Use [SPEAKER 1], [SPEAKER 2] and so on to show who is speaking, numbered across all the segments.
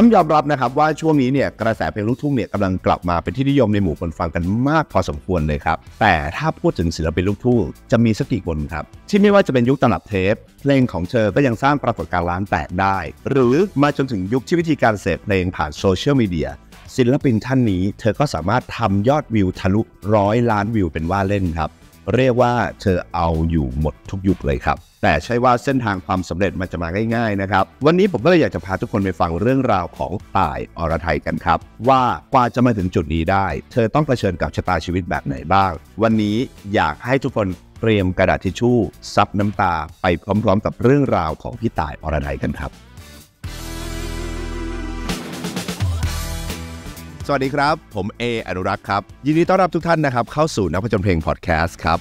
[SPEAKER 1] ้องยอมรับนะครับว่าช่วงนี้เนี่ยกระแสเพลงลูกทุ่งเนี่ยกำลังกลับมาเป็นที่นิยมในหมู่คนฟังกันมากพอสมควรเลยครับแต่ถ้าพูดถึงศิลปินลูกทุ่งจะมีสักกี่คนครับที่ไม่ว่าจะเป็นยุคตลับเทปเพลงของเธอก็ยังสร้างปรากฏการณ์ล้านแตกได้ หรือมาจนถึงยุคที่วิธีการเสพเพลงผ่านโซเชียลมีเดียศิลปินท่านนี้ เธอก็สามารถทำยอดวิวทะลุร้อยล้านวิวเป็นว่าเล่นครับเรียกว่าเธอเอาอยู่หมดทุกยุคเลยครับแต่ใช่ว่าเส้นทางความสำเร็จมันจะมาง่าย ๆ นะครับ วันนี้ผมก็เลยอยากจะพาทุกคนไปฟังเรื่องราวของตายอรไทยกันครับ ว่ากว่าจะมาถึงจุดนี้ได้เธอต้องเผชิญกับชะตาชีวิตแบบไหนบ้าง วันนี้อยากให้ทุกคนเตรียมกระดาษทิชชู่ซับน้ำตาไปพร้อมๆกับเรื่องราวของพี่ตายอรไทยกันครับ สวัสดีครับ ผมเออนุรักษ์ครับ ยินดีต้อนรับทุกท่านนะครับเข้าสู่นักผจญเพลงพอดแคสต์ครับ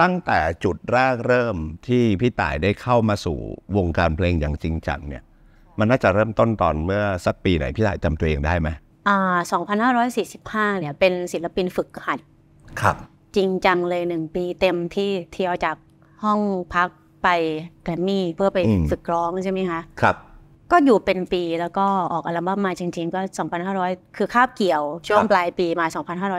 [SPEAKER 1] ตั้งแต่จุดแรกเริ่มที่พี่ต่ายได้เข้ามาสู่วงการเพลงอย่างจริงจังเนี่ยมันน่าจะเริ่มต้นตอนเมื่อสักปีไหนพี่ต่ายจำตัวเองได้ไหม
[SPEAKER 2] อ่า 2545 เนี่ยเป็นศิลปินฝึกหัดครับ จริงจังเลยหนึ่งปีเต็มที่เที่ยวจากห้องพักไปแกรมมี่เพื่อไปฝึกร้องใช่ไหมคะ ครับ ก็อยู่เป็นปีแล้วก็ออกอัลบั้มมาจริง ๆก็ 2,500 คือคาบเกี่ยวช่วงปลายปีมา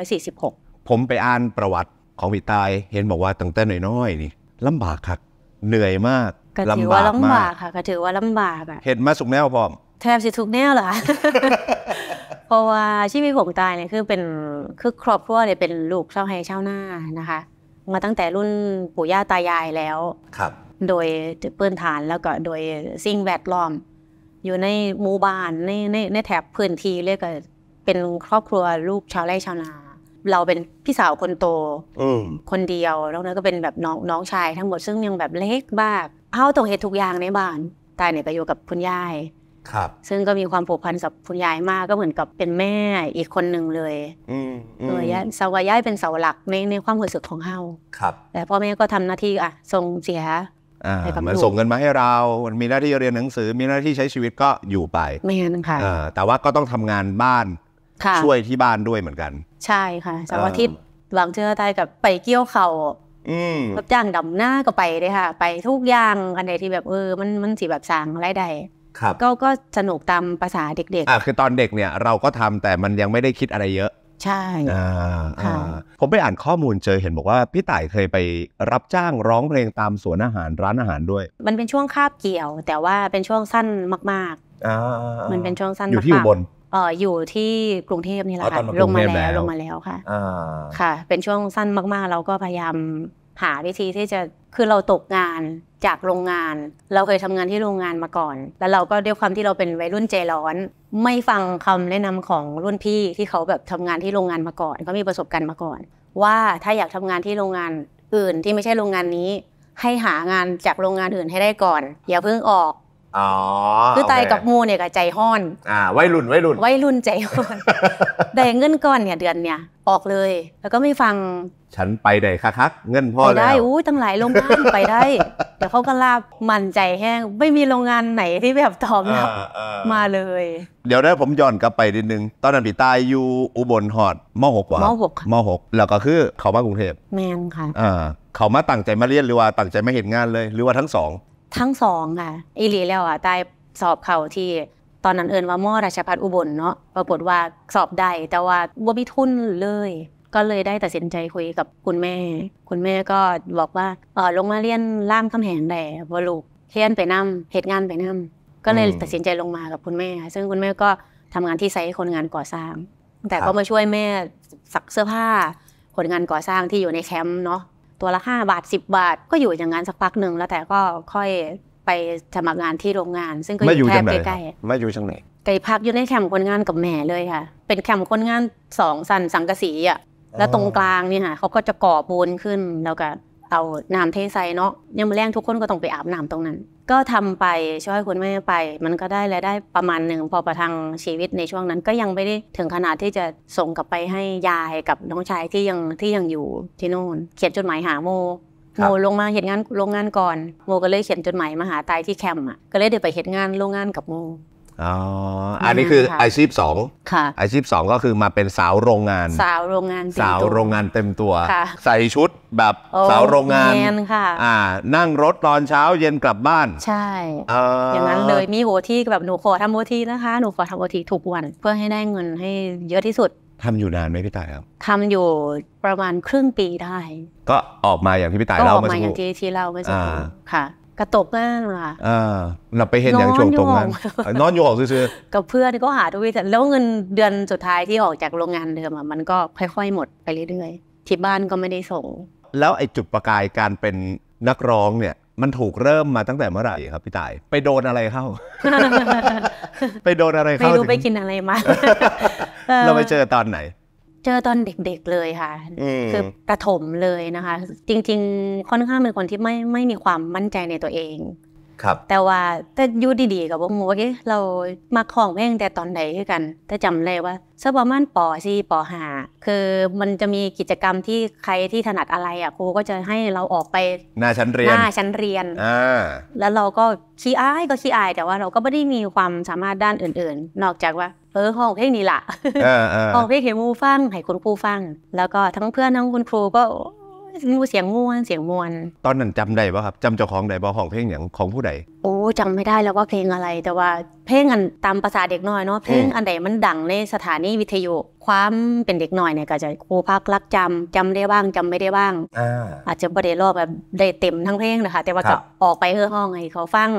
[SPEAKER 2] 2,546
[SPEAKER 1] ผมไปอ่านประวัติของพี่ตายเห็นบอกว่าตั้งแต่น้อยๆนี่ลำบากครับเหนื่อยมากก็ถือว่าลำบาก
[SPEAKER 2] ค่ะก็ถือว่าลำบากอ่ะ
[SPEAKER 1] เห็นมาสุกแนวพร้อม
[SPEAKER 2] แทบสิทุกแนวเหรอเพราะว่าชีวิตผมงตายเนี่ยคือเป็นคือครอบครัวเนี่ยเป็นลูกเช่าให้เช่าหน้านะคะ มาตั้งแต่รุ่นปู่ย่าตายายแล้วครับ โดยเปื้อนฐานแล้วก็โดยสิ่งแวดล้อม อยู่ในหมู่บ้านในในในแถบพื้นที่เรียกก็เป็นครอบครัวลูกชาวไร่ชาวนาเราเป็นพี่สาวคนโตคนเดียว แล้วนั้นก็เป็นแบบน้องน้องชายทั้งหมด ซึ่งยังแบบเล็กมากเฮาตกเหตุทุกอย่างในบ้าน ตายเนี่ยไปอยู่กับคุณยาย ครับ ซึ่งก็มีความผูกพันกับคุณยายมาก ก็เหมือนกับเป็นแม่อีกคนหนึ่งเลยเออยายสาวายายเป็นเสาหลัก ในในความรู้สึกของเฮา ครับ แต่พ่อแม่ก็ทำหน้าที่อ่ะส่งเสีย
[SPEAKER 1] เหมือนส่งเงินมาให้เรามันมีหน้าที่เรียนหนังสือ มีหน้าที่ใช้ชีวิตก็อยู่ไปไม่ใช่นค่ะ แต่ว่าก็ต้องทำงานบ้านช่วยที่บ้านด้วยเหมือนกัน
[SPEAKER 2] ใช่ค่ะสาร์อาทิตย์ลางเชื่อไทยกับไปเกี่ยวเขารับจ้างดำหน้าก็ไปเลยค่ะ ไปทุกอย่างอันไหนที่แบบเออมันมันสีแบบสางไรใดก็ก็สนุกตามภาษาเด็กๆอ่ะ
[SPEAKER 1] คือตอนเด็กเนี่ยเราก็ทำแต่มันยังไม่ได้คิดอะไรเยอะ ใช่ผมไปอ่านข้อมูลเจอเห็นบอกว่า พี่ต่ายเคยไปรับจ้างร้องเพลงตามสวนอาหารร้านอาหารด้วย
[SPEAKER 2] มันเป็นช่วงคาบเกี่ยว แต่ว่าเป็นช่วงสั้นมาก
[SPEAKER 1] ๆมันเป็นช่วงสั้นอยู่ที่อุบล
[SPEAKER 2] เอออยู่ที่กรุงเทพนี่แหละค่ะลงมาแล้วลงมาแล้วค่ะค่ะ เป็นช่วงสั้นมากๆ เราก็พยายามหาวิธีที่จะคือเราตกงานจากโรงงาน เราเคยทำงานที่โรงงานมาก่อน แล้วเราก็ด้วยความที่เราเป็นวัยรุ่นใจร้อน ไม่ฟังคำแนะนำของรุ่นพี่ที่เขาแบบทำงานที่โรงงานมาก่อนเขามีประสบการณ์มาก่อน ว่าถ้าอยากทำงานที่โรงงานอื่นที่ไม่ใช่โรงงานนี้ ให้หางานจากโรงงานอื่นให้ได้ก่อน อย่าเพิ่งออก
[SPEAKER 1] อคือตายกับม
[SPEAKER 2] ูเนี่ยกับใจห้อน
[SPEAKER 1] อ่าวัยรุ่นวัยรุ่นว
[SPEAKER 2] ัยรุ่นใจห้อนแต่เงินก้อนเนี่ยเดือนเนี่ยออกเลย แล้วก็ไม่ฟัง
[SPEAKER 1] ฉันไปได้ค่ะคักเงินพ่อแล้วไปได้
[SPEAKER 2] อู้ตั้งหลายโรงงานไปได้ แต่เขาก็ลาบมั่นใจแห้ง ไม่มีโรงงานไหนที่แบบตอบรับมาเลย
[SPEAKER 1] เดี๋ยวได้ผมย้อนกลับไปนิดนึง ตอนนั้นพี่ตายอยู่อุบลหอดมหกว่ามหกมหกแล้วก็คือเขามากรุงเทพแมนค่ะอ่าเขามาตั้งใจมาเรียนหรือว่าตั้งใจมาเห็นงานเลยหรือว่าทั้งสอง
[SPEAKER 2] ทั้งสองค่ะอีหลีแล้วอ่ะได้สอบเข่าที่ตอนนั้นเอินว่ามอราชพัฒอุบลเนาะปรากฏว่าสอบได้แต่ว่าว่าไม่ทุนเลย ก็เลยได้ตัดสินใจคุยกับคุณแม่ คุณแม่ก็บอกว่าเออลงมาเรียนร่ามคำแหงแด่บลูกเรียนไปนั่มเหตุงานไปนั่มก็เลยตัดสินใจลงมากับคุณแม่ซึ่งคุณแม่ก็ทำงานที่ไซต์คนงานก่อสร้างแต่ก็มาช่วยแม่สักเสื้อผ้าผลงานก่อสร้างที่อยู่ในแคมป์เนาะตัวละ 5 บาท 10 บาทก็อยู่อย่างนั้นสักพักหนึ่ง แล้วแต่ก็ค่อยไปสมัครงานที่โรงงาน ซึ่งก็อยู่แค่ใกล้ๆไม่อยู่จังไหนไก่พักอยู่ในแคมป์คนงานกับแม่เลยค่ะเป็นแคมป์คนงานสองสันสังกะสีอ่ะแล้วตรงกลางนี่ค่ะเขาก็จะก่อปูนขึ้นแล้วก็เอาน้ำเทใส่เนาะยังมอแรงทุกคนก็ต้องไปอาบน้ำตรงนั้น ก็ทำไปช่วยคุณแม่ไป มันก็ได้รายได้ประมาณหนึ่งพอประทังชีวิตในช่วงนั้น ก็ยังไม่ได้ถึงขนาดที่จะส่งกลับไปให้ยายกับน้องชายที่ยังที่ยังอยู่ที่โน่น เขียนจดหมายหาโมโมลงมาเห็นงานโรงงานก่อน โมก็เลยเขียนจดหมายมาหาตายที่แคมป์อ่ะก็เลยเดี๋ยวไปเห็นงานโรงงานกับโม
[SPEAKER 1] อ๋อ อันนี้คืออาชีพสองค่ะอาชีพสองก็คือมาเป็นสาวโรงงาน ส
[SPEAKER 2] าวโรงงานสาวโ
[SPEAKER 1] รงงานเต็มตัว ใส่ชุดแบบสาวโรงงานค่ะ อ่า นั่งรถตอนเช้าเย็นกลับบ้าน ใช่ อย่างนั้นเลย
[SPEAKER 2] มีโวที่แบบหนูขอทำโอทีนะคะ หนูขอทำโอทีทุกวันเพื่อให้ได้เงินให้เยอะที่สุด
[SPEAKER 1] ทำอยู่นานไหมพี่ตายครับ
[SPEAKER 2] ทำอยู่ประมาณครึ่งปีได้
[SPEAKER 1] ก็ออกมาอย่างที่พี่ตายเล่ามสักครู่ก็ออกมาอย่างที่
[SPEAKER 2] ที่เล่าเมื่อสักครู่ค่ะกระตกนั่นล่ะ
[SPEAKER 1] อ่าหนับไปเห็นอย่าง่วงตรงนั้นนอนอยู่ออกซื้อ
[SPEAKER 2] กับเพื่อนก็หาทุกวิธีแล้วเงินเดือนสุดท้ายที่ออกจากโรงงานเดิมอ่ะมันก็ค่อย ๆ หมดไปเรื่อยๆ ที่บ้านก็ไม่ได้ส่ง
[SPEAKER 1] แล้วไอ้จุดประกายการเป็นนักร้องเนี่ย มันถูกเริ่มมาตั้งแต่เมื่อไหร่ครับพี่ต่าย ไปโดนอะไรเข้า ไปโดนอะไรเข้าไม่รู้ไปกิน
[SPEAKER 2] อะไรมาเราไปเจอตอนไหนเจอตอนเด็กๆเลยค่ะ คือประถมเลยนะคะ จริงๆค่อนข้างเป็นคนที่ไม่ไม่มีความมั่นใจในตัวเองครับแต่ว่าแต่อยู่ดีๆกับบ่ฮูว่าเรามาของแม่งแต่ตอนไหนคือกันแต่จำได้ว่าสักประมาณปีปาคือมันจะมีกิจกรรมที่ใครที่ถนัดอะไรอ่ะครูก็จะให้เราออกไป
[SPEAKER 1] หน้าชั้นเรียน หน้าชั้นเรียนอ่า
[SPEAKER 2] แล้วเราก็ขี้อายก็ขี้อายแต่ว่าเราก็ไม่ได้มีความสามารถด้านอื่นๆ นอกจากว่าเออห้องเพลงนี่ล่ะห้องเพลงเหนมูฟังให้คุณครูฟัง แล้วก็ทั้งเพื่อนทั้งคุณครูก็งูเสียงงวนเสียงมวน
[SPEAKER 1] ตอนนั้นจำได้ป่ะครับจำเจ้าของได้บ่ห้องเพลงอย่างของผู้ใด
[SPEAKER 2] โอ้จำไม่ได้แล้วว่าเพลงอะไร แต่ว่าเพลงอันตามภาษาเด็กน้อยเนาะเพลงอันใดมันดังในสถานีวิทยุความเป็นเด็กน้อยเนี่ยก็จะครูพักรักจำ จำได้บ้างจำไม่ได้บ้างอาจจะบ่ได้รอบแบบได้เต็มทั้งเพลงนะคะแต่ว่าก็ออกไปเฮอห้องให้เขาฟัง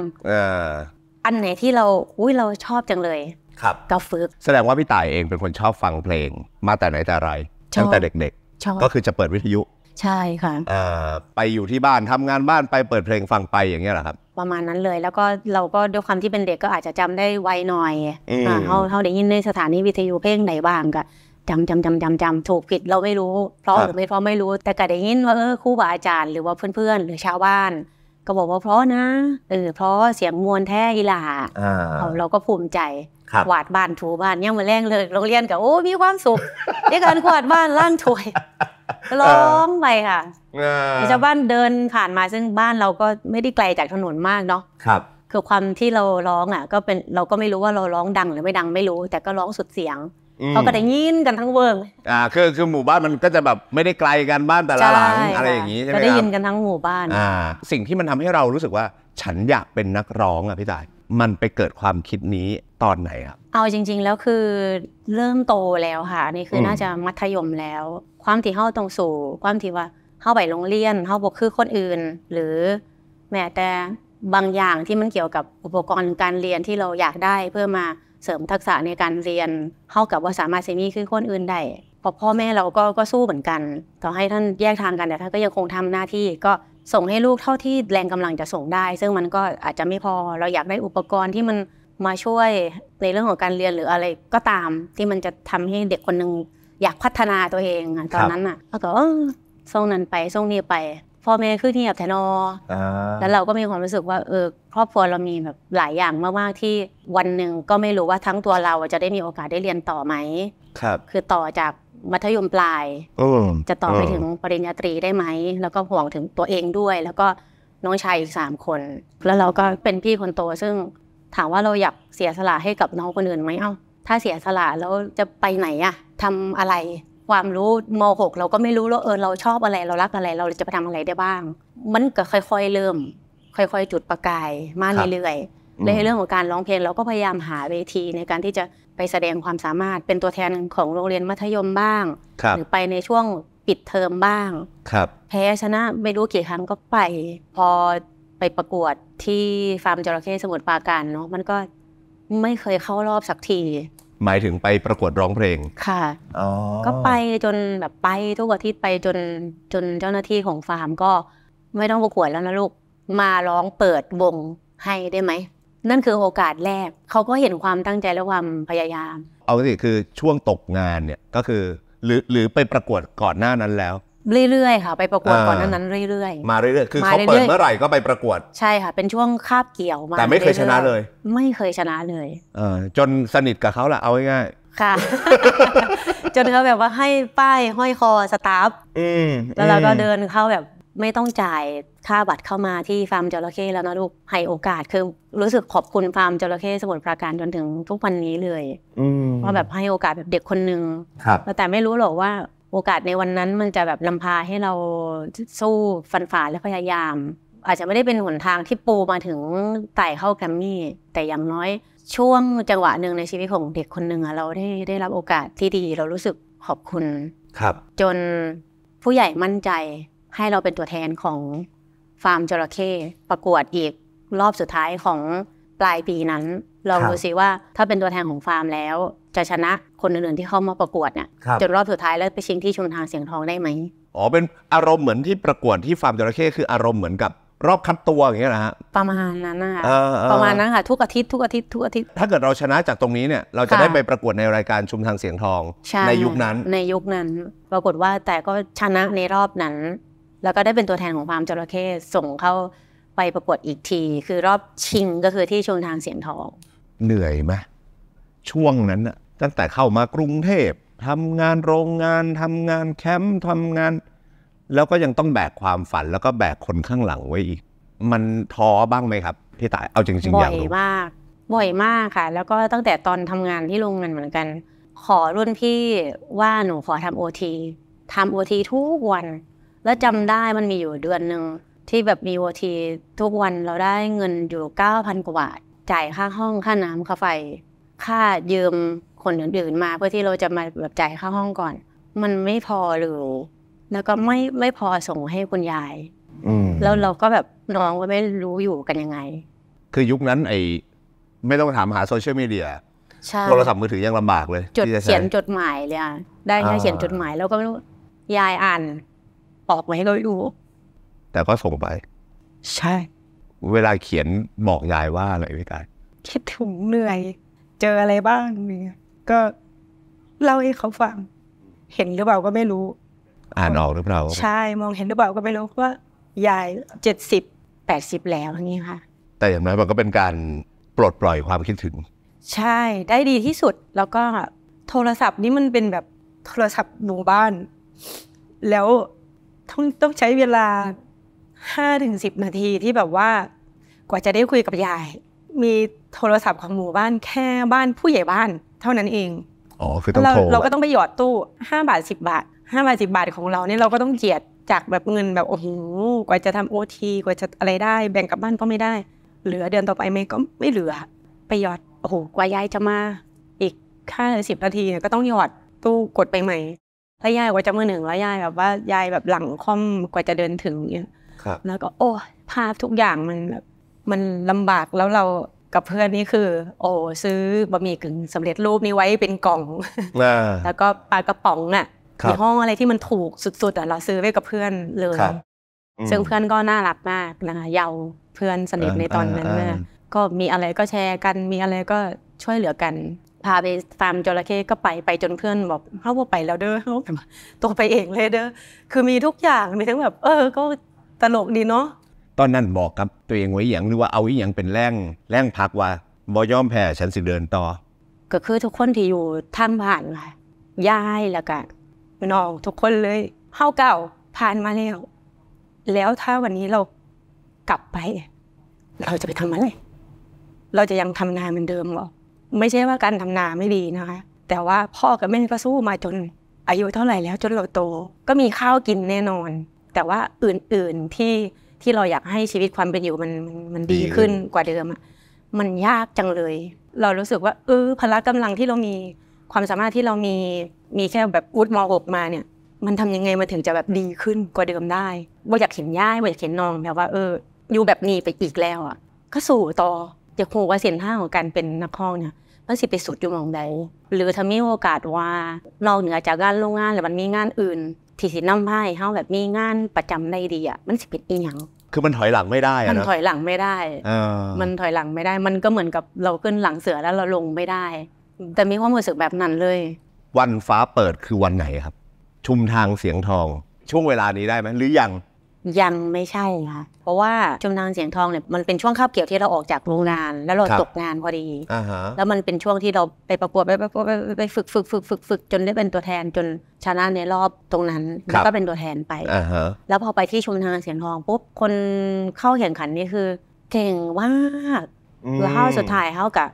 [SPEAKER 2] อันไหนที่เราอุ้ยเราชอบจังเลย
[SPEAKER 1] ครับก็ฝึก แสดงว่าพี่ต่ายเองเป็นคนชอบฟังเพลงมาแต่ไหนแต่ไรตั้งแต่เด็กๆก็คือจะเปิดวิทยุใช่ค่ะไปอยู่ที่บ้านทำงานบ้านไปเปิดเพลงฟังไปอย่างเงี้ยเหรอครับ
[SPEAKER 2] ประมาณนั้นเลย แล้วก็เราก็ด้วยความที่เป็นเด็กก็อาจจะจำได้ไวหน่อย่าเขาเขาได้ยินในสถานีวิทยุเพลงไหนบ้างก็จำจำจำจำจำถูกผิดเราไม่รู้เพราะหรือไม่เพราะไม่รู้ แต่ก็ได้ยินว่าออครูบาอาจารย์หรือว่าเพื่อนๆหรือชาวบ้านก็บอกว่าเพราะนะเออเพราะเสียงมวลแท้อีหล่าเราก็ภูมิใจกวาดบ้านถูบ้านยังมาแรงเลยโรงเรียนกับโอ้ มีความสุขในการกวาดบ้านล่างถวยร้องไปค่ะชาวบ้านเดินผ่านมาซึ่งบ้านเราก็ไม่ได้ไกลจากถนนมากเนาะครับ คือความที่เราร้องอ่ะ ก็เป็นเราก็ไม่รู้ว่าเราร้องดังหรือไม่ดังไม่รู้ แต่ก็ร้องสุดเสียงเขาก็ได้ยินกันทั้งเวิร์ก
[SPEAKER 1] อ่า คือคือหมู่บ้านมันก็จะแบบไม่ได้ไกลกันบ้านแต่ละหลังอะไรอย่างนี้ใช่ไหมครับก็ได้ยิน
[SPEAKER 2] กันทั้งหมู่บ้านอ่า
[SPEAKER 1] สิ่งที่มันทำให้เรารู้สึกว่า ฉันอยากเป็นนักร้องอ่ะพี่ตายมันไปเกิดความคิดนี้ตอนไหนครับ
[SPEAKER 2] เอาจริงๆแล้วคือเริ่มโตแล้วค่ะนี่คือน่าจะมัธยมแล้ว ความที่เข้าตรงสู่ความที่ว่าเข้าไปโรงเรียนเข้าบกคือคนอื่น หรือ แม้แต่บางอย่างที่มันเกี่ยวกับอุปกรณ์การเรียนที่เราอยากได้เพื่อมาเสริมทักษะในการเรียนเข้ากับว่าสามารถเซมีคือคนอื่นได้พอพ่อแม่เราก็ก็สู้เหมือนกันต่อให้ท่านแยกทางกันแต่ท่านก็ยังคงทำหน้าที่ก็ส่งให้ลูกเท่าที่แรงกำลังจะส่งได้ ซึ่งมันก็อาจจะไม่พอเราอยากได้อุปกรณ์ที่มันมาช่วยในเรื่องของการเรียนหรืออะไรก็ตามที่มันจะทำให้เด็กคนหนึ่งอยากพัฒนาตัวเองตอนนั้นอ่ะก็ส่งนั้นไป ส่งนี้ไป พ่อแม่ขึ้นที่แบบแทนอแล้วเราก็มีความรู้สึกว่าเออครอบครัวเรามีแบบหลายอย่างมากๆที่วันหนึ่งก็ไม่รู้ว่าทั้งตัวเราจะได้มีโอกาสได้เรียนต่อไหมครับคือต่อจากมัธยมปลายจะต่อไปถึงปริญญาตรีได้ไหมแล้วก็ห่วงถึงตัวเองด้วยแล้วก็น้องชายอีกสามคน แล้วเราก็เป็นพี่คนโตซึ่งถามว่าเราอยากเสียสละให้กับน้องคนอื่นไหมเอ้าถ้าเสียสละแล้วจะไปไหนอะทำอะไรความรู้มหกเราก็ไม่รู้ว่าเออเราชอบอะไรเรารักอะไรเราจะไปทำอะไรได้บ้าง มันก็ค่อยๆ เริ่ม ค่อยๆ จุดประกายมากเรื่อยๆในเรื่องของการร้องเพลงเราก็พยายามหาเวทีในการที่จะไปแสดงความสามารถเป็นตัวแทนของโรงเรียนมัธยมบ้างรหรือไปในช่วงปิดเทอมบ้าง ครับ แพ้ชนะไม่รู้กี่ครั้งก็ไป พอไปประกวดที่ฟาร์มจระเข้สมุทรปราการเนาะมันก็ไม่เคยเข้ารอบสักที
[SPEAKER 1] หมายถึงไปประกวดร้องเพลงค่ะ ก็ไป
[SPEAKER 2] จนแบบไปทุกอาทิตย์ไปจนจนเจ้าหน้าที่ของฟาร์มก็ไม่ต้องประกวดแล้วนะลูกมาร้องเปิดวงให้ได้ไหมนั่นคือโอกาสแรกเขาก็เห็นความตั้งใจและความพยายาม
[SPEAKER 1] เอาสิคือช่วงตกงานเนี่ยก็คือหรือ หรือไปประกวดก่อนหน้านั้นแล้ว
[SPEAKER 2] เรื่อยๆค่ะไปประกวดก่อนหน้านั้นเรื่อยๆ
[SPEAKER 1] มาเรื่อยๆคือเขาเปิดเมื่อไหร่ก็ไปประกวด
[SPEAKER 2] ใช่ค่ะเป็นช่วงคาบเกี่ยวมาแต่ไม่เคยชนะเลย ไม่เคยชนะเลย
[SPEAKER 1] เออจนสนิทกับเขาละเอาง่าย
[SPEAKER 2] ๆ ค่ะ จนเขาแบบว่าให้ป้ายห้อยคอสตาฟแล้วเราก็เดินเข้าแบบไม่ต้องจ่ายค่าบัตรเข้ามาที่ฟาร์มจระเข้แล้วนะลูกให้โอกาสคือรู้สึกขอบคุณฟาร์มจระเข้สมุทรปราการจนถึงทุกวันนี้เลยว่าแบบให้โอกาสแบบเด็กคนหนึ่งแต่ไม่รู้หรอกว่าโอกาสในวันนั้นมันจะแบบนำพาให้เราสู้ฟันฝ่าและพยายาม อาจจะไม่ได้เป็นหนทางที่ปูมาถึงไต่เข้าแกรมมี่แต่อย่างน้อย ช่วงจังหวะหนึ่งในชีวิตของ เด็กคนหนึ่งเราได้ได้รับโอกาสที่ดี เรารู้สึกขอบคุณครับ จนผู้ใหญ่มั่นใจให้เราเป็นตัวแทนของฟาร์มจระเข้ประกวดอีกรอบสุดท้ายของปลายปีนั้นลองดูซิว่าถ้าเป็นตัวแทนของฟาร์มแล้ว จะชนะคนอื่นๆที่เข้ามาประกวดเนี่ยจนรอบสุดท้ายแล้วไปชิงที่ชุมทางเสียงทองได้ไหม
[SPEAKER 1] อ๋อเป็นอารมณ์เหมือนที่ประกวดที่ฟาร์มจระเข้คืออารมณ์เหมือนกับ รอบคัดตัวอย่างเงี้ยนะฮะ
[SPEAKER 2] ประมาณนั้นนะคะประมาณนั้นค่ะทุกอาทิตย์ทุกอาทิตย์ทุกอาทิตย์
[SPEAKER 1] ถ้าเกิดเราชนะจากตรงนี้เนี่ยเราจะได้ไปประกวดในรายการชุมทางเสียงทอง ในยุคนั้น
[SPEAKER 2] ในยุคนั้น ปรากฏว่าแต่ก็ชนะในรอบนั้นแล้วก็ได้เป็นตัวแทนของฟาร์มจระเข้ส่งเข้าไปประกวดอีกทีคือรอบชิงก็คือที่ชงทางเสียงทอง
[SPEAKER 1] เหนื่อยไหมช่วงนั้นอะตั้งแต่เข้ามากรุงเทพทำงานโรงงานทำงานแคมป์ทำงาน แล้วก็ยังต้องแบกความฝันแล้วก็แบกคนข้างหลังไว้อีก มันท้อบ้างไหมครับ พี่ตายเอาจริงๆอย่างบ่อย
[SPEAKER 2] มาก บ่อยมากค่ะ แล้วก็ตั้งแต่ตอนทำงานที่โรงงานเหมือนกัน ขอรุ่นพี่ว่าหนูขอทำโอทีทำโอทีทุกวันแล้วจำได้มันมีอยู่เดือนหนึ่งที่แบบมีวอทีทุกวันเราได้เงินอยู่เก้าพันกว่าบาท จ่ายค่าห้องค่าน้ำค่าไฟค่ายืมคนอื่นๆมาเพื่อที่เราจะมาแบบจ่ายค่าห้องก่อน มันไม่พอเลยแล้วก็ไม่ไม่พอส่งให้คุณยายแล้วเราก็แบบน้องก็ไม่รู้อยู่กันยังไง
[SPEAKER 1] คือยุคนั้นไอ้ไม่ต้องถามหาโซเชียลมีเดียโทรศัพท์มือถือยังลำบากเลยจดเขียน
[SPEAKER 2] จดหมายเลยอะได้แค่เขียนจดหมายแล้วก็ไม่รู้ยายอ่านบอกไหมก็ไม่รู้
[SPEAKER 1] แต่ก็ส่งไป ใช่ เวลาเขียนบอกยายว่าอะไรพี่กาย
[SPEAKER 2] คิดถึงเหนื่อย เจออะไรบ้างเนี่ยก็ เล่าให้เขาฟัง เห็นหรือเปล่าก็ไม่รู้
[SPEAKER 1] อ่านออกหรือเปล่า ใช
[SPEAKER 2] ่มองเห็นหรือเปล่าก็ไม่รู้ว่า ยายเจ็ดสิบแปดสิบแล้วอย่างนี้ค่ะ
[SPEAKER 1] แต่อย่างน้อยมันก็เป็นการปลดปล่อยความคิดถึง
[SPEAKER 2] ใช่ ได้ดีที่สุด แล้วก็ โทรศัพท์นี่มันเป็นแบบโทรศัพท์หมู่บ้าน แล้วต้องต้องใช้เวลาห้าถึงสิบนาทีที่แบบว่ากว่าจะได้คุยกับยาย มีโทรศัพท์ของหมู่บ้านแค่บ้านผู้ใหญ่บ้านเท่านั้นเองอ๋อ คือต้องโทรเราก็ต้องไปหยอดตู้ห้าบาทสิบบาทห้าบาทสิบบาทของเราเนี่ยเราก็ต้องเกียดจากแบบเงินแบบโอ้โหกว่าจะทำโอทีกว่าจะอะไรได้ แบ่งกับบ้านก็ไม่ได้ เหลือเดือนต่อไปไม่ก็ไม่เหลือไปหยอดโอ้โหกว่ายายจะมาอีกค่าสิบนาทีเนี่ยก็ต้องหยอดตู้กดไปใหม่แล้วยายกว่าจะมือหนึ่งแล้วยายแบบว่ายายแบบหลังค่อมกว่าจะเดินถึงเนี่ยแล้วก็โอ้ภาพทุกอย่างมันแบบมันลำบากแล้วเรากับเพื่อนนี่คือ โอ้ซื้อบะหมี่กึ่งสำเร็จรูปนี้ไว้เป็นกล่องแล้วก็ปลากระป๋องอ่ะรีอห้องอะไรที่มันถูกสุด ๆอ่ะเราซื้อไว้กับเพื่อนเลยซึ่งเพื่อนก็น่ารักมากนะคะเยาเพื่อนสนิทในตอนนั้นก็มีอะไรก็แชร์กันมีอะไรก็ช่วยเหลือกันพาไปฟาร์มจระเข้ก็ไปไปจนเพื่อนบอกเขาว่าไปแล้วเด้อเขาตัวไปเองเลยเด้อคือมีทุกอย่างมีทั้งแบบ เออ ก็ตลกดีเนาะ
[SPEAKER 1] ตอนนั้นบอกกับตัวเองไว้อย่างหรือว่าเอาอย่ยงเป็นแรงแรงพักว่าบอยอมแพ้ฉันสิเดินต่อ
[SPEAKER 2] ก็คือทุกคนที่อยู่ท่ามผ่านค่ะยายแล้วก็น้องทุกคนเลยเฮาเก่าผ่านมาแล้วแล้วถ้าวันนี้เรากลับไปเราจะไปทำอะไรเราจะยังทำงานเหมือนเดิมหรอไม่ใช่ว่าการทำนาไม่ดีนะคะ แต่ว่าพ่อกับแม่ก็สู้มาจนอายุเท่าไหร่แล้วจนเราโตก็มีข้าวกินแน่นอน แต่ว่าอื่นๆที่ที่เราอยากให้ชีวิตความเป็นอยู่มันมันดีขึ้นกว่าเดิมอ่ะมันยากจังเลย เรารู้สึกว่าเออพละกำลังที่เรามีความสามารถที่เรามีมีแค่แบบวุฒิมกมาเนี่ย มันทำยังไงมาถึงจะแบบดีขึ้นกว่าเดิมได้ว่าอยากเห็นย่าว่าอยากเห็นน้องแบบว่าเออ อยู่แบบนี้ไปอีกแล้วอ่ะก็สู่ต่อจะคงว่าเส้นทางของการเป็นนักข้องเนี่ยมันสิไปสุดอยู่มองใด หรือถ้ามีโอกาสว่านอกเหนือจากงานโรงงาน หรือมันมีงานอื่นที่สินำให้เฮาแบบมีงานประจำได้ดีอ่ะมันสิเป็นอีหยัง
[SPEAKER 1] คือมันถอยหลังไม่ได้อะมันถอยหล
[SPEAKER 2] ังไม่ได้อมันถอยหลังไม่ได้ มันก็เหมือนกับเราขึ้นหลังเสือแล้วเราลงไม่ได้ แต่มีความรู้สึกแบบนั้นเลย
[SPEAKER 1] วันฟ้าเปิดคือวันไหนครับ ชุมทางเสียงทองช่วงเวลานี้ได้ไหมหรือยัง
[SPEAKER 2] ยังไม่ใช่ค่ะเพราะว่าชมนางเสียงทองเนี่ยมันเป็นช่วงข้าบเกี่ยวที่เราออกจากโรงงาน แล้วเราตกงานพอดีแล้วมันเป็นช่วงที่เราไปประกวดไปประกวดไปฝึกฝึกฝึกฝึกฝึกจนได้เป็นตัวแทนจนชนะในรอบตรงนั้นแล้วก็เป็นตัวแทนไปแล้วพอไปที่ชมนางเสียงทองปุ๊บคนเข้าแข่งขันนี่คือเก่งมาก
[SPEAKER 1] แล้วเข้าสุดท้าย
[SPEAKER 2] เข้ากับ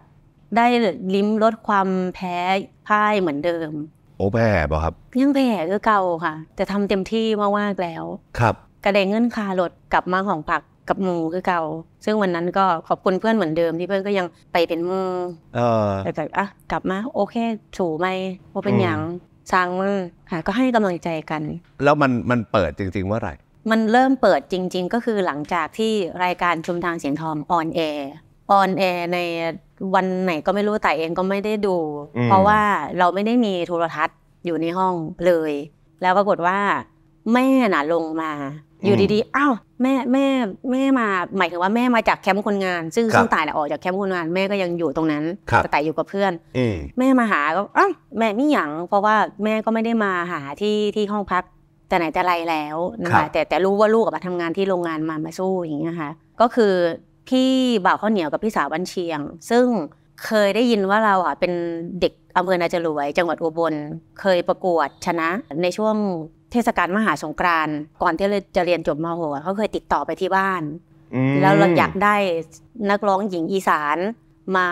[SPEAKER 2] ได้ลิ้มลดความแพ้พ่ายเหมือนเดิม
[SPEAKER 1] โอ้แพ้ป่ะครับ
[SPEAKER 2] ยังแพ้ก็เก่าค่ะแต่ทำเต็มที่มากๆแล้วครับกระเดงเงินคารถกลับมาของผัก กับหมูคือเก่าซึ่งวันนั้นก็ขอบคุณเพื่อนเหมือนเดิมที่เพื่อนก็ยังไปเป็นมือแต่แบบอ่ะกลับมาโอเค ถูไหมว่าเป็นอย่างสร้างมือค่ะก็ให้กำลังใจกัน
[SPEAKER 1] แล้วมันมันเปิดจริงๆว่าไร
[SPEAKER 2] มันเริ่มเปิดจริง ๆ ก็คือหลังจากที่รายการชุมทางเสียงทองออนแอร์ออนแอร์ในวันไหนก็ไม่รู้แต่เองก็ไม่ได้ดู เพราะว่าเราไม่ได้มีโทรทัศน์อยู่ในห้องเลย แล้วปรากฏว่า แม่น่ะลงมาอยู่ดีๆอ้าวแม่แม่แม่มาหมายถึงว่าแม่มาจากแคมป์คนงาน ซึ่งซึ่งตายแล้วออกจากแคมป์คนงาน แม่ก็ยังอยู่ตรงนั้นแต่แต่อยู่กับเพื่อนแม่มาหาก็อ้าแม่ไี่หยังเพราะว่าแม่ก็ไม่ได้มาหาที่ที่ห้องพักแต่ไหนแต่ไรแล้วนะคะแต่แต่รู้ว่าลูกกับมาทำงานที่โรงงานมามาสู้อย่างเงี้ยค่ะก็คือ พี่บ่าวข้าวเหนียวกับพี่สาวบัญเชียง ซึ่งเคยได้ยินว่าเราอ่ะเป็นเด็กอำเภอนาจรวย จังหวัดอุบลเคยประกวดชนะในช่วงเทศกาลมหาสงกรานต์ก่อนที่เราจะเรียนจบมหกเขาเคยติดต่อไปที่บ้าน แล้วเราอยากได้นักร้องหญิงอีสานมา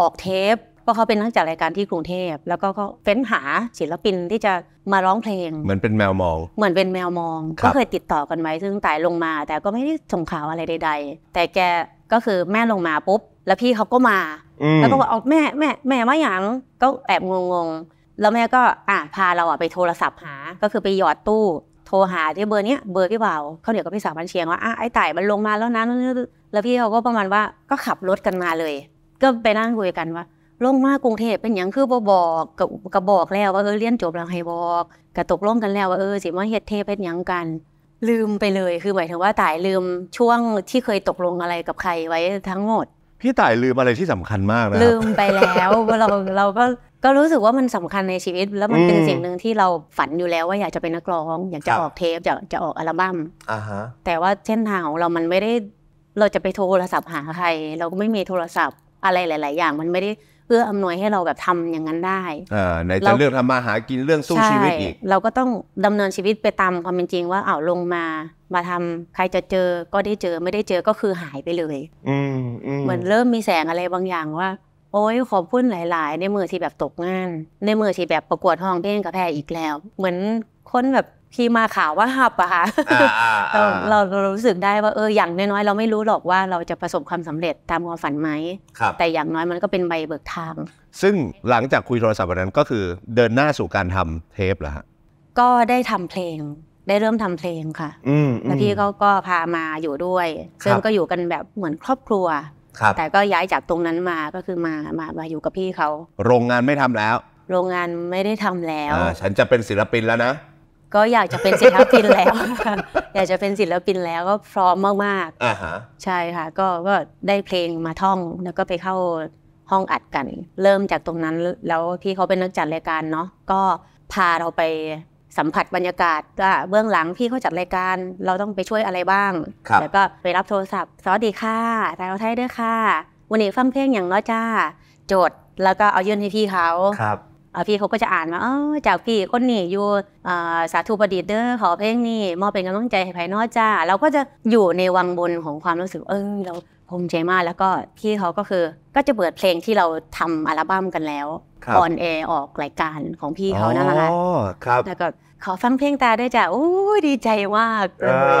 [SPEAKER 2] ออกเทปเพราะเขาเป็นนักจัดรายการที่กรุงเทพแล้วก็เขาเฟ้นหาศิลปินที่จะมาร้องเพลง เหม
[SPEAKER 1] ือนเป็นแมวมอง เห
[SPEAKER 2] มือนเป็นแมวมองก็เคยติดต่อกันไว้ซึ่งตายลงมาแต่ก็ไม่ได้ส่งข่าวอะไรใดๆ แต่แกก็คือแม่ลงมาปุ๊บ แล้วพี่เขาก็มาแล้วก็บอกาแม่แม่แม่มาอย่างก็แอบงงๆแล้วแม่ก็อ่ะพาเราอ่ะไปโทรศัพท์หา ก็คือไปหยอดตู้โทรหาที่เบอร์เนี้ยเบอร์พี่เบาเขาเดี๋ยวก็พี่สาวบันเชียงว่าอ่ะไอ้ไต่มันลงมาแล้วนะ แล้วพี่เขาก็ประมาณว่าก็ขับรถกันมาเลย ก็ไปนั่งคุยกันว่าลงมากรุงเทพเป็นอย่างคือบอบอกกับกระบอกแล้วว่าเออเรียนจบแล้วให้บอกกระตกล่งกันแล้วว่าเออสิมาเฮ็ดเทเป็นอย่างกัน ลืมไปเลยคือหมายถึงว่าต่ายลืมช่วงที่เคยตกลงอะไรกับใครไว้ทั้งหมด
[SPEAKER 1] พี่ต่ายลืมอะไรที่สำคัญมากนะลืม
[SPEAKER 2] ไปแล้วเราเราก็ก็รู้สึกว่ามันสำคัญในชีวิต แล้วมันเป็นสิ่งหนึ่งที่เราฝันอยู่แล้วว่าอยากจะเป็นนักร้องอยากจะออกเทปจะจะออกอัลบั้มแต่ว่าเส้นทางของเรามันไม่ได้เราจะไปโทรศัพท์หาใคร เราก็ไม่มีโทรศัพท์อะไรหลาย ๆ อย่างมันไม่ได้เพื่ออำนวยให้เราแบบทำอย่างนั้นได้
[SPEAKER 1] ไหนจะเรื่องทำมาหากินเรื่องสู้ชีวิตอีก
[SPEAKER 2] เราก็ต้องดำเนินชีวิตไปตามความเป็นจริงว่าเอาลงมามาทำใครจะเจอก็ได้เจอ ไม่ได้เจอก็คือหายไปเลย
[SPEAKER 1] อืเหมือนเริ่
[SPEAKER 2] มมีแสงอะไรบางอย่างว่าโอ้ย ขอบคุณหลายๆ ในมือที่แบบตกงาน ในมือที่แบบประกวดห้องเพลงกับแพรอีกแล้ว เหมือนคนแบบพี่มาข่าวว่าหับอะค่ะเราเรารู้สึกได้ว่าเอออย่างน้อยๆ เราไม่รู้หรอกว่าเราจะประสบความสำเร็จตามความฝันไหมแต่อย่างน้อยมันก็เป็นใบเบิกทาง
[SPEAKER 1] ซึ่งหลังจากคุยโทรศัพท์วันนั้น ก็คือเดินหน้าสู่การทำเทปเหรอฮะ
[SPEAKER 2] ก็ได้ทำเพลง ได้เริ่มทำเพลงค่ะแล้วพี่ก็พามาอยู่ด้วยซึ่งก็อยู่กันแบบเหมือนครอบครัวแต่ก็ย้ายจากตรงนั้นมาก็คือมามามาอยู่กับพี่เขา
[SPEAKER 1] โรงงานไม่ทำแล้ว
[SPEAKER 2] โรงงานไม่ได้ทำแล้ว
[SPEAKER 1] ฉันจะเป็นศิลปินแล้วนะ
[SPEAKER 2] ก็อยากจะเป็นศิลปินแล้วอยากจะเป็นศิลปินแล้วก็พร้อมมากๆอ่าฮะใช่ค่ะ ก็ก็ได้เพลงมาท่องแล้วก็ไปเข้าห้องอัดกัน เริ่มจากตรงนั้นแล้วพี่เขาเป็นนักจัดรายการเนาะก็พาเราไปสัมผัสบรรยากาศเบื้องหลังพี่เขาจัดรายการ เราต้องไปช่วยอะไรบ้าง แล้วก็ไปรับโทรศัพท์สวัสดีค่ะราเราไทยด้วยค่ะ วันนี้ฟังเพลงอย่างน้อยจ้าโจทย์แล้วก็เอายื่นให้พี่เขาครับพี่เขาก็จะอ่านมาออจากพี่คนนี้อยู่สาธุประดิษฐ์เด้อขอเพลงนี้มอบเป็นกำลังใจให้ภายนอกจ้าเราก็จะอยู่ในวังบนของความรู้สึกเออเราภูมิใจมากแล้วก็พี่เขาก็คือก็จะเปิดเพลงที่เราทำอัลบั้มกันแล้วออนแอร์ออกรายการของพี่เขานั่นแหละคะแล้วก็ขอฟังเพลงตาด้วยจ้ะโอ้ดีใจมากเลย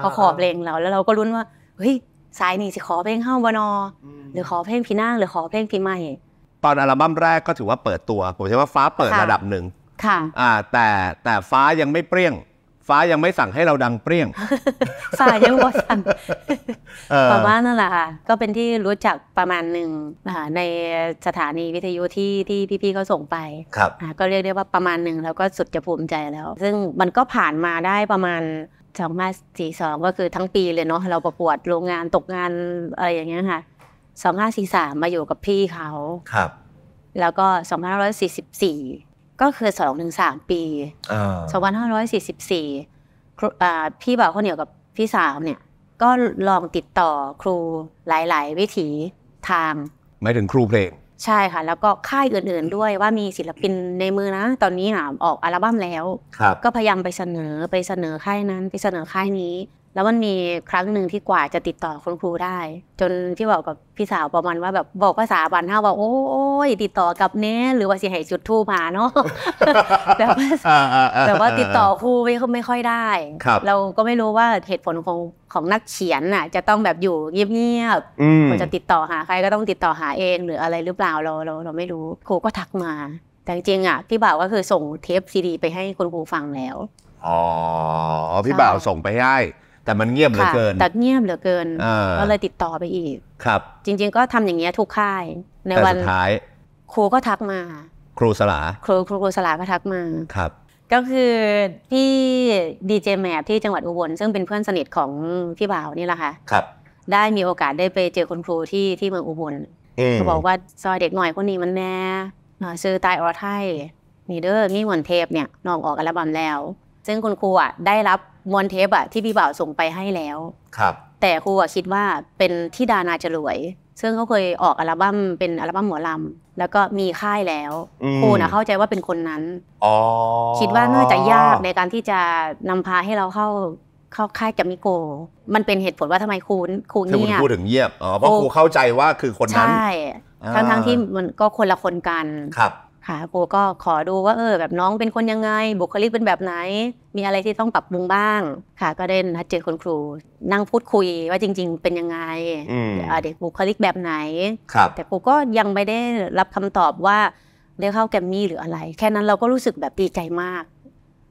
[SPEAKER 2] เขาขอเพลงเราแล้วเราก็รุ้นว่าเฮ้ยสายนี่สิขอเพลงเฮ้าบนอหรือขอเพลงพี่นางหรือขอเพลงพี่ไม่
[SPEAKER 1] ตอนอัลบั้มแรกก็ถือว่าเปิดตัวผมใช้ว่าฟ้าเปิดระดับหนึ่งค่ะอ่าแต่แต่ฟ้ายังไม่เปรี้ยงฟ้ายังไม่สั่งให้เราดังเปรี้ยง
[SPEAKER 2] ฟ้ายังไบ่สั่งพระ่านั่นแหละค่ะ ก็เป็นที่รู้จักประมาณหนึ่งในสถานีวิทยุที่ที่พี่ๆเขาส่งไป ครับก็เรียกได้ว่าประมาณหนึ่งแล้วก็สุดจะภูมิใจแล้ว ซึ่งมันก็ผ่านมาได้ประมาณสองพันสี่สองก็คือทั้งปีเลยเนาะเราประกวดโรงงานตกงานอะไรอย่างเงี้ยค่ะสองห้าสี่สามมาอยู่กับพี่เขาครับ แล้วก็สองพันร้อยสี่สิบสี่ก็คือสองถึงสามปีสองพันห้าร้อยสี่สิบสี่พี่บ่าวคนเดียวกับพี่สาวเนี่ยก็ลองติดต่อครูหลาย ๆ วิถีทาง
[SPEAKER 1] หมายถึงครูเพลง
[SPEAKER 2] ใช่ค่ะ แล้วก็ค่ายอื่น ๆ ด้วยว่ามีศิลปินในมือนะ ตอนนี้ออกอัลบั้มแล้ว ก็พยายามไปเสนอไปเสนอค่ายนั้นไปเสนอค่ายนี้แล้วมันมีครั้งหนึ่งที่กว่าจะติดต่อคุณครูได้ จนที่บอกกับพี่สาวประมาณว่าแบบบอกภาษาบันท้าว่า โอ้ยติดต่อกับเน่หรือว่าสียหายจุดทูมาเนาะแต่ว่
[SPEAKER 1] าแต่ว่าติดต่อค
[SPEAKER 2] รูไม่ไม่ค่อยได้ เราก็ไม่รู้ว่าเหตุผลของของนักเขียนน่ะ จะต้องแบบอยู่เงียบๆคนจะติดต่อหาใครก็ต้องติดต่อหาเองหรืออะไรหรือเปล่าเราเราเราไม่รู้ ครูก็ทักมา แต่จริงอ่ะพี่บ่าวก็คือส่งเทปซีดี ไปให้คุณครูฟังแล้ว
[SPEAKER 1] อ๋อพี่บ่าวส่งไปให้แต่มันเงียบเหลือเกินแต่
[SPEAKER 2] เงียบเหลือเกิน ก็เลยติดต่อไปอีก ครับ จริงๆ ก็ทำอย่างเงี้ยทุกค่าย ในวันสุดท้าย ครูก็ทักมา ครูสลาครูครูสลาก็ทักมา ครับ ก็คือพี่ดีเจแมพที่จังหวัดอุบล ซึ่งเป็นเพื่อนสนิทของพี่บ่าวนี่แหละค่ะ ครับ ได้มีโอกาสได้ไปเจอคุณครูที่ที่เมืองอุบล เขาบอกว่าซอยเด็กหน่อยคนนี้มันแน่ซื้อตายอรไทยนี่เด้อนี่หวนเทปเนี่ยนอกออกอัลบั้มแล้วซึ่งคุณครูอ่ะได้รับมวลเทปอ่ะที่พี่บ่าวส่งไปให้แล้ว ครับ แต่ครูอ่ะคิดว่าเป็นที่ดานาจรวย ซึ่งเขาเคยออกอัลบั้มเป็นอัลบั้มหมอลำ แล้วก็มีค่ายแล้ว ครูนะเข้าใจว่าเป็นคนนั้น
[SPEAKER 1] อคิดว่าน่าจะยากใน
[SPEAKER 2] การที่จะนำพาให้เราเข้า เข้าค่ายกัมมิโก มันเป็นเหตุผลว่าทำไมครูครูี่เงียบครูถึง
[SPEAKER 1] เงียบอ๋อเพราะครูเข้าใจว่าคือคนนั้น ใช่
[SPEAKER 2] ั้งทั้งที่มันก็คนละคนกัน ครับค่ะครูก็ขอดูว่าเออแบบน้องเป็นคนยังไง บุคลิกเป็นแบบไหน มีอะไรที่ต้องปรับปรุงบ้าง ค่ะก็ได้นัดเจอคุณครูนั่งพูดคุยว่าจริง ๆ เป็นยังไงเด็กบุคลิกแบบไหน แต่ครูก็ยังไม่ได้รับคำตอบว่า ได้เข้าแกมมี่หรืออะไร แค่นั้นเราก็รู้สึกแบบดีใจมาก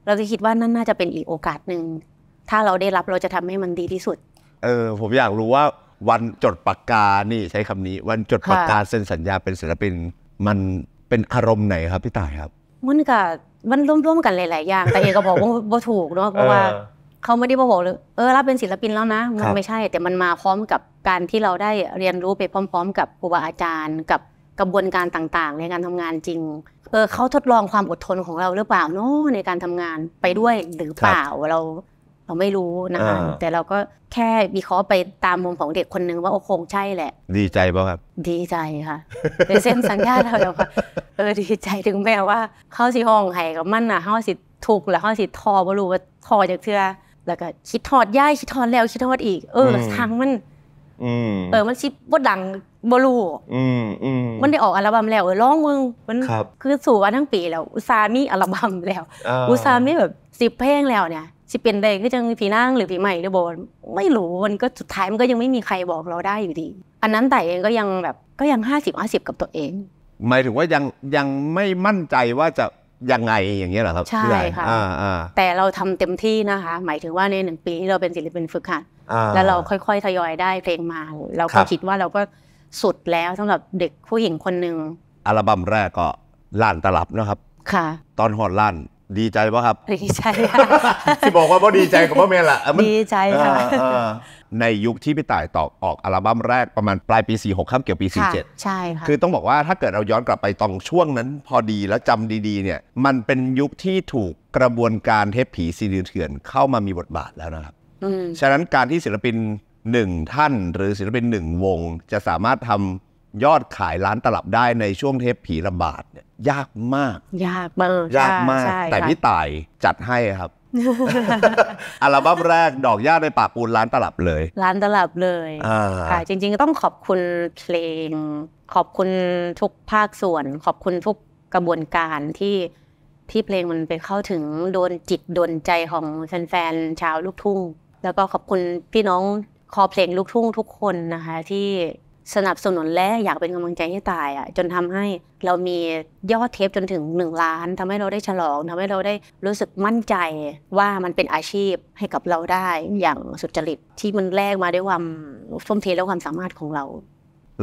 [SPEAKER 2] เราจะคิดว่านั่นน่าจะเป็นอีกโอกาสหนึ่ง ถ้าเราได้รับเราจะทำให้มันดีที่สุด
[SPEAKER 1] เออผมอยากรู้ว่าวันจดปากกานี่ใช้คำนี้ วันจดปากกาเซ็นสัญญาเป็นศิลปินมันเป็นอารมณ์ไหนครับพี่ต่ายครับ
[SPEAKER 2] มันก็มันร่วม ๆกันหลายๆอย่าง แต่เอกก็บอกว่าบถูกเนาะเพราะว่า เขาไม่ได้บอกเลยเออเราเป็นศิลปินแล้วนะ มันไม่ใช่ แต่มันมาพร้อมกับการที่เราได้เรียนรู้ไปพร้อม ๆ กับครูบาอาจารย์ กับกระบวนการต่าง ๆ ในการทำงานจริง เออเขาทดลองความอดทนของเราหรือเปล่าเนาะในการทำงานไปด้วยหรือเปล่าเราเราไม่รู้นะคะแต่เราก็แค่วิเคราะห์ไปตามมุมของเด็กคนนึงว่าโอ้คงใช่แหละ
[SPEAKER 1] ดีใจป่ะครับ
[SPEAKER 2] ดีใจค่ะเป็นเส้นสัญญาเราแล้ว่เออดีใจถึงแม้ว่า เข้าสิห้องไห้กับมันอ่ะเข้าสิถูกแล้วเข้าสิทอบ่รู้ว่าทอจากเทือแล้วก็คิดทอดย่ายคิดทอดแล้วคิดทอดอีก เออทางมันเออมันชิบดดังบลูมันได้ออกอัลบั้มแล้วเออร้องมึงมัน คือสู่วันทั้งปีแล้วอุตสามีอัลบั้มแล้วอุตสามีแบบสิบเพลงแล้วเนี่ยสิเป็นได้ก็จังผีนั่งหรือผีใหม่หรือบอกไม่รู้มันก็สุดท้ายมันก็ยังไม่มีใครบอกเราได้อยู่ดี อันนั้นแต่เองก็ยังแบบก็ยังห้าสิบห้าสิบกับตัวเอง
[SPEAKER 1] หมายถึงว่ายังยังไม่มั่นใจว่าจะยังไงอย่างเงี้ยเหรอครับ ใช่ค่ะแ
[SPEAKER 2] ต่เราทำเต็มที่นะคะ หมายถึงว่าในหนึ่งปีที่เราเป็นศิลปินฝึกหัดแล้วเราค่อยๆทยอยได้เพลงมา เราก็คิดว่าเราก็สุดแล้วสำหรับเด็กผู้หญิงคนหนึ่ง
[SPEAKER 1] อัลบั้มแรกก็ล้านตลับนะครับค่ะตอนหอดล้านดีใจป่ะครับดีใจค่ะที่บอกว่าพ่ดีใจกับพ่อเมล่ะดีใจค่ะในยุคที่พี่ต่ายตอกออกอัลบั้มแรกประมาณปลายปี46ข้ามเกี่ยวปี47ใช่ค่ะ คือต้องบอกว่าถ้าเกิดเราย้อนกลับไปตองช่วงนั้น พอดีแล้วจำดีๆ เนี่ย มันเป็นยุคที่ถูกกระบวนการเทพผีซีดีเถื่อนเข้ามามีบทบาทแล้วนะครับ ฉะนั้นการที่ศิลปินหนึ่งท่าน หรือศิลปินหนึ่งวงจะสามารถทำยอดขายร้านตลับได้ในช่วงเทพผีระบาดเนี่ยยากมาก ยากมากยากมาก แต่พี่ต่ายจัดให้ครับอัลบั้มแรกดอกย่าในปากปูนร้านตลับเลย
[SPEAKER 2] ร้านตลับเลย
[SPEAKER 1] อ่าค่ะจ
[SPEAKER 2] ริงๆก็ต้องขอบคุณเพลง ขอบคุณทุกภาคส่วน ขอบคุณทุกกระบวนการที่ที่เพลงมันไปเข้าถึงโดนจิตโดนใจของแฟนๆชาวลูกทุ่งแล้วก็ขอบคุณพี่น้องคอเพลงลูกทุ่งทุกคนนะคะที่สนับสนุนและอยากเป็นกำลังใจให้ตายอะ่ะจนทำให้เรามียอดเทปจนถึง 1 ล้าน ทำให้เราได้ฉลองทำให้เราได้รู้สึกมั่นใจว่ามันเป็นอาชีพให้กับเราได้ อย่างสุจริตที่มันแลกมาด้วยความฟุ่มเทและความสามารถของเรา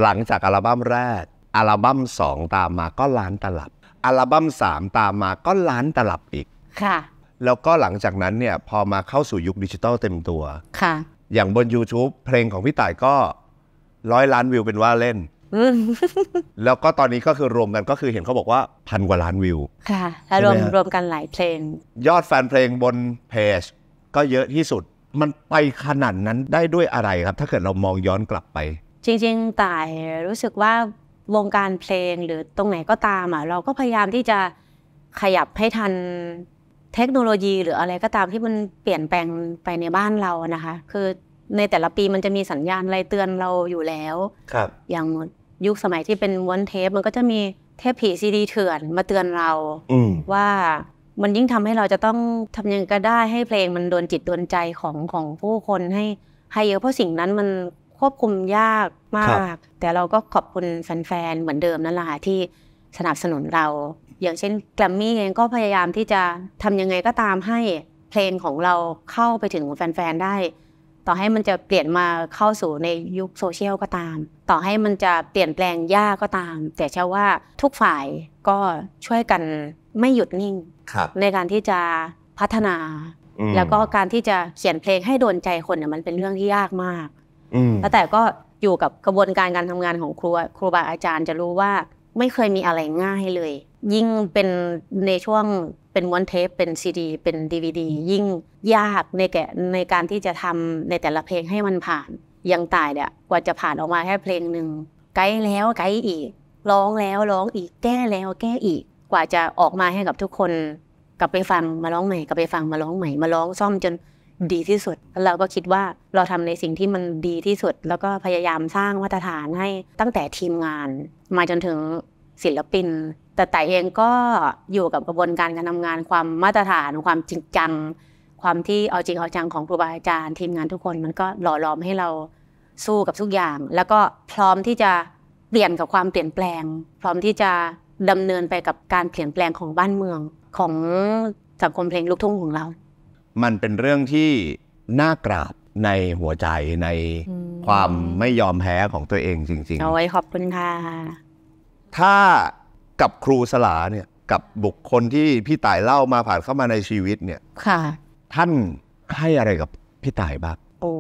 [SPEAKER 1] หลังจากอัลบั้มแรก อัลบั้ม2ตามมาก็ล้านตลับอัลบั้ม 3 ตามมาก็ล้านตลับอีกค่ะ แล้วก็หลังจากนั้นเนี่ยพอมาเข้าสู่ยุคดิจิตอลเต็มตัวค่ะ อย่างบน YouTube เพลงของพี่ต่ายก็ร้อยล้านวิวเป็นว่าเล่นแล้วก็ตอนนี้ก็คือรวมกันก็คือเห็นเขาบอกว่าพันกว่าล้านวิว
[SPEAKER 2] ค่ะ้รวมรวมกันหลายเพลง
[SPEAKER 1] ยอดแฟนเพลงบนเพจก็เยอะที่สุด มันไปขนาดนั้นได้ด้วยอะไรครับ ถ้าเกิดเรามองย้อนกลับไป
[SPEAKER 2] จริงๆต่ายรู้สึกว่าวงการเพลงหรือตรงไหนก็ตามอ่ะ เราก็พยายามที่จะ ขยับให้ทันเทคโนโลยีหรืออะไรก็ตามที่มันเปลี่ยนแปลงไปในบ้านเรานะคะ คือในแต่ละปีมันจะมีสัญญาณอะไรเตือนเราอยู่แล้ว ครับ อย่างยุคสมัยที่เป็นวันเทปมันก็จะมีเทปผีซีดี เถื่อนมาเตือนเราว่ามันยิ่งทำให้เราจะต้องทำยังก็ได้ให้เพลงมันโดนจิตโดนใจของของผู้คนให้ ให้เยอะเพราะสิ่งนั้นมันควบคุมยากมาก แต่เราก็ขอบคุณแฟนๆ เหมือนเดิมนั่นแหละค่ะที่สนับสนุนเรา อย่างเช่นแกรมมี่เองก็พยายามที่จะทำยังไงก็ตามให้เพลงของเราเข้าไปถึงแฟนๆได้ต่อให้มันจะเปลี่ยนมาเข้าสู่ในยุคโซเชียลก็ตาม ต่อให้มันจะเปลี่ยนแปลงยากก็ตาม แต่เชื่อว่าทุกฝ่ายก็ช่วยกันไม่หยุดนิ่งในการที่จะพัฒนา แล้วก็การที่จะเขียนเพลงให้โดนใจคนเนี่ยมันเป็นเรื่องที่ยากมากแล้วแต่ก็อยู่กับกระบวนการการทำงานของครูครูบาอาจารย์จะรู้ว่าไม่เคยมีอะไรง่ายเลยยิ่งเป็นในช่วงเป็นวันเทปเป็นซีดีเป็นดีวดียิ่งยากในแกในการที่จะทำในแต่ละเพลงให้มันผ่านยังตายเนี่ยกว่าจะผ่านออกมาแค่เพลงหนึ่งไกด์แล้วไกด์อีก ร้องแล้วร้องอีกแก้แล้วแก้อีก กว่าจะออกมาให้กับทุกคนกลับไปฟังมาร้องใหม่กลับไปฟังมาร้องใหม่มาร้องซ่อมจนดีที่สุด เราก็คิดว่าเราทำในสิ่งที่มันดีที่สุด แล้วก็พยายามสร้างมาตรฐานให้ ตั้งแต่ทีมงาน มาจนถึงศิลปินแต่แต่เองก็อยู่กับกระบวนการการทำงานความมาตรฐานความจริงจัง ความที่เอาจริงเอาจังของครูบาอาจารย์ทีมงานทุกคนมันก็หล่อหลอมให้เราสู้กับทุกอย่าง แล้วก็พร้อมที่จะเปลี่ยนกับความเปลี่ยนแปลง พร้อมที่จะดำเนินไปกับการเปลี่ยนแปลงของบ้านเมืองของสังคมเพลงลูกทุ่งของเรา
[SPEAKER 1] มันเป็นเรื่องที่น่ากราบในหัวใจในความไม่ยอมแพ้ของตัวเองจริงๆเอาไ
[SPEAKER 2] ว้ขอบคุณค่ะ
[SPEAKER 1] ถ้ากับครูสลาเนี่ยกับบุคคลที่พี่ต่ายเล่ามาผ่านเข้ามาในชีวิตเนี่ย ค่ะ ท่านให้อะไรกับพี่ต่ายบ้าง
[SPEAKER 2] โอ้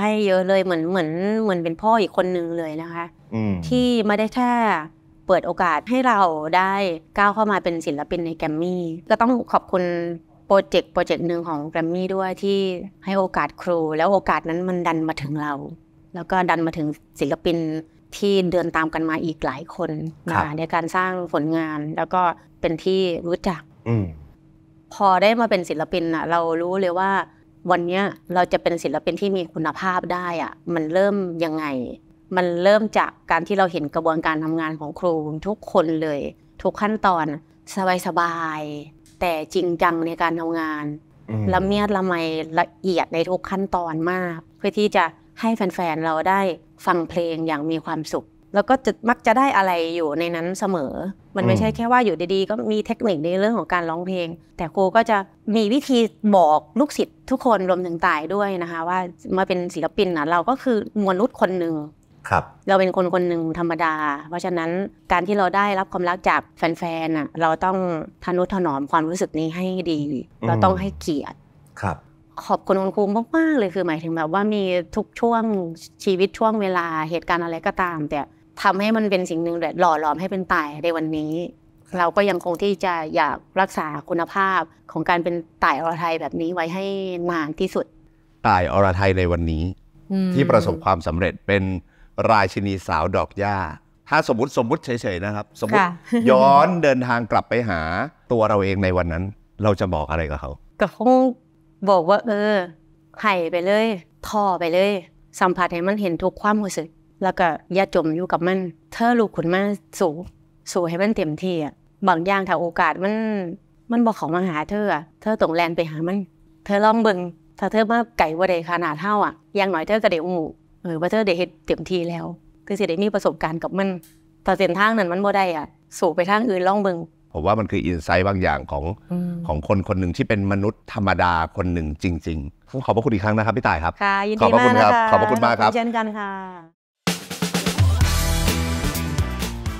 [SPEAKER 2] ให้เยอะเลยเหมือนเหมือนเหมือนเป็นพ่ออีกคนนึงเลยนะคะที่ไม่ได้แค่เปิดโอกาสให้เราได้ก้าวเข้ามาเป็นศิลปินในแกรมมี่ก็ต้องขอบคุณ โปรเจกต์โปรเจกต์หนึ่งของแกรมมี่ด้วยที่ให้โอกาสครู แล้วโอกาสนั้นมันดันมาถึงเรา แล้วก็ดันมาถึงศิลปินที่เดินตามกันมาอีกหลายคนนะในการสร้างผลงาน แล้วก็เป็นที่รู้จักพอได้มาเป็นศิลปินอะเรารู้เลยว่า วันนี้เราจะเป็นศิลปินที่มีคุณภาพได้อะมันเริ่มยังไง มันเริ่มจากการที่เราเห็นกระบวนการทำงานของครูทุกคนเลย ทุกขั้นตอนสบายสบายแต่จริงจังในการทำงานละเมียดละไมละเอียดในทุกขั้นตอนมากเพื่อที่จะให้แฟนๆ เราได้ฟังเพลงอย่างมีความสุข แล้วก็จะมักจะได้อะไรอยู่ในนั้นเสมอ มันไม่ใช่แค่ว่าอยู่ดีๆ ก็มีเทคนิคในเรื่องของการร้องเพลง แต่ครูก็จะมีวิธีบอกลูกศิษย์ทุกคนรวมถึงตายด้วยนะคะ ว่ามาเป็นศิลปินนะเราก็คือมวลรุษคนหนึ่งรเราเป็นคนคนหนึ่งธรรมดา เพราะฉะนั้นการที่เราได้รับความรักจากแฟนๆ น่ะเราต้องทนุถนอมความรู้สึกนี้ให้ดี เราต้องให้เกียรติครับขอบคุณคุณครูมากๆเลยคือหมายถึงแบบว่ามีทุกช่วงชีวิตช่วงเวลาเหตุการณ์อะไรก็ตาม แต่ทำให้มันเป็นสิ่งหนึ่งแบบหล่อหลอมให้เป็นตายในวันนี้ เราก็ยังคงที่จะอยากรักษาคุณภาพของการเป็นตายอรไทยแบบนี้ไว้ให้นานที่สุด
[SPEAKER 1] ตายอรไทยในวันนี้ ที่ประสบความสำเร็จเป็นรายชินีสาวดอกหญ้า ถ้าสมมติสมมติเฉยๆนะครับ สมมติย้อนเดินทางกลับไปหาตัวเราเองในวันนั้นเราจะบอกอะไรกับเขา
[SPEAKER 2] ก็คงบอกว่าเออไห่ไปเลย ท่อไปเลย สัมผัสให้มันเห็นทุกความรู้สึก แล้วก็อย่าจมอยู่กับมัน เธอลูกขุนมาสู่สู่ให้มันเต็มที่อ่ะบางอย่างถ้าโอกาสมันมันบอกของมาหาเธออ่ะเธอตรงแลนไปหามัน เธอลองเบิ่งถ้าเธอมาไก่ว่าได้ขนาดเท่าอ่ะอย่างหน่อยเธอก็เดี๋ยวมูเออว่าเธอเดี๋ยวเห็นเต็มทีแล้ว คือสิได้มีประสบการณ์กับมันแต่เส้นทางนั้นมันบ่ได้อ่ะสู่ไปทางอื่นลองเบิ่ง
[SPEAKER 1] ผมว่ามันคืออินไซต์บางอย่างของอของคนคนหนึ่งที่เป็นมนุษย์ธรรมดาคนหนึ่งจริงๆขอบพระคุณอีกครั้งนะครับพี่ต่ายครับ
[SPEAKER 2] ขอบพระคุณครับขอบพระคุณมากครับเช่นกันค่ะ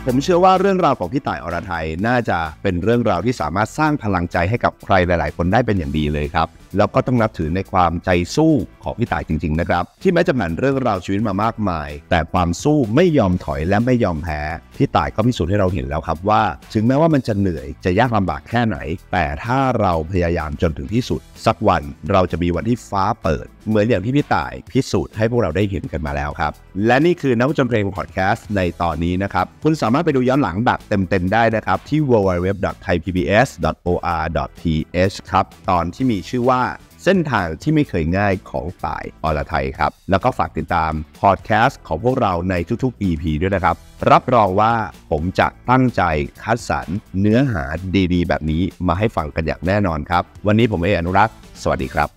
[SPEAKER 1] ผมเชื่อว่าเรื่องราวของพี่ต่ายอรไทยน่าจะเป็นเรื่องราวที่สามารถสร้างพลังใจให้กับใครหลาย ๆ คนได้เป็นอย่างดีเลยครับแล้วก็ต้องนับถือในความใจสู้ของพี่ต่ายจริง ๆ นะครับ ที่แม้จะผ่านเรื่องราวชีวิตมามากมาย แต่ความสู้ไม่ยอมถอยและไม่ยอมแพ้พี่ต่ายก็พิสูจน์ให้เราเห็นแล้วครับว่า ถึงแม้ว่ามันจะเหนื่อยจะยากลำบากแค่ไหน แต่ถ้าเราพยายามจนถึงที่สุด สักวันเราจะมีวันที่ฟ้าเปิด เหมือนอย่างที่พี่ต่ายพิสูจน์ให้พวกเราได้เห็นกันมาแล้วครับและนี่คือนักจนเพลงพอดแคสต์ในตอนนี้นะครับคุณสามารถไปดูย้อนหลังแบบเต็ม ๆ ได้นะครับที่ www.thaipbs.or.th ครับตอนที่มีชื่อว่าาเส้นทางที่ไม่เคยง่ายของฝ่ายอรไทยครับ แล้วก็ฝากติดตามพอดแคสต์ของพวกเราในทุกๆ EP ด้วยนะครับ รับรองว่าผมจะตั้งใจคัดสรรเนื้อหาดี ๆ แบบนี้มาให้ฟังกันอย่างแน่นอนครับ วันนี้ผมเออนุรักษ์ สวัสดีครับ